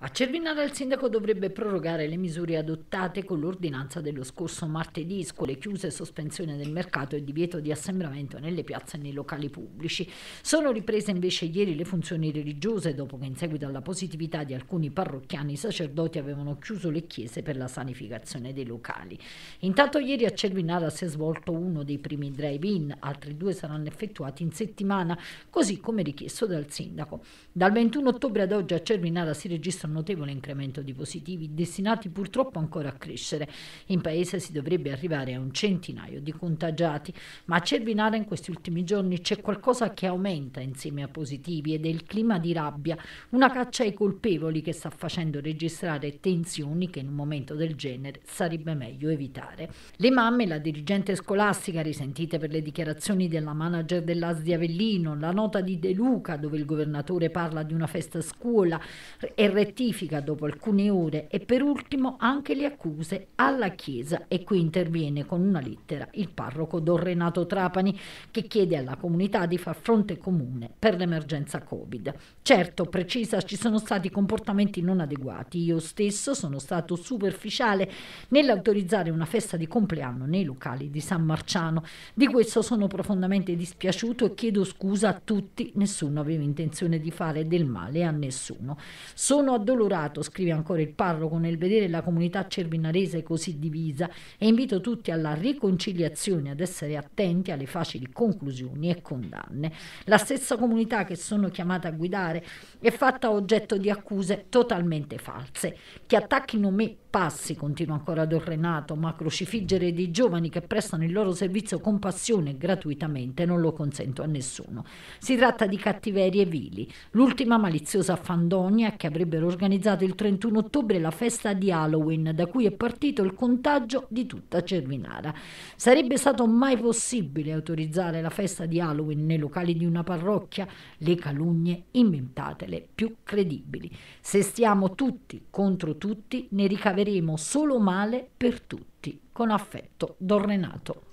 A Cervinara il sindaco dovrebbe prorogare le misure adottate con l'ordinanza dello scorso martedì, scuole chiuse, sospensione del mercato e divieto di assembramento nelle piazze e nei locali pubblici. Sono riprese invece ieri le funzioni religiose dopo che in seguito alla positività di alcuni parrocchiani i sacerdoti avevano chiuso le chiese per la sanificazione dei locali. Intanto ieri a Cervinara si è svolto uno dei primi drive-in, altri due saranno effettuati in settimana, così come richiesto dal sindaco. Dal 21 ottobre ad oggi a Cervinara si registrano un notevole incremento di positivi destinati purtroppo ancora a crescere. In paese si dovrebbe arrivare a un centinaio di contagiati, ma a Cervinara in questi ultimi giorni c'è qualcosa che aumenta insieme a positivi ed è il clima di rabbia, una caccia ai colpevoli che sta facendo registrare tensioni che in un momento del genere sarebbe meglio evitare. Le mamme, la dirigente scolastica risentite per le dichiarazioni della manager dell'AS di Avellino, la nota di De Luca dove il governatore parla di una festa a scuola, RT rettifica dopo alcune ore e per ultimo anche le accuse alla Chiesa e qui interviene con una lettera il parroco Don Renato Trapani che chiede alla comunità di far fronte comune per l'emergenza Covid. Certo, precisa, ci sono stati comportamenti non adeguati. Io stesso sono stato superficiale nell'autorizzare una festa di compleanno nei locali di San Marciano. Di questo sono profondamente dispiaciuto e chiedo scusa a tutti, nessuno aveva intenzione di fare del male a nessuno. Sono addirittura Addolorato, scrive ancora il parroco, nel vedere la comunità cervinarese così divisa e invito tutti alla riconciliazione, ad essere attenti alle facili conclusioni e condanne. La stessa comunità che sono chiamata a guidare è fatta oggetto di accuse totalmente false. Che attacchino me passi, continua ancora Don Renato, ma crocifiggere dei giovani che prestano il loro servizio con passione e gratuitamente non lo consento a nessuno. Si tratta di cattiverie vili, l'ultima maliziosa fandonia che avrebbero organizzato organizzato il 31 ottobre la festa di Halloween, da cui è partito il contagio di tutta Cervinara. Sarebbe stato mai possibile autorizzare la festa di Halloween nei locali di una parrocchia? Le calunnie inventatele più credibili. Se stiamo tutti contro tutti, ne ricaveremo solo male per tutti. Con affetto, Don Renato.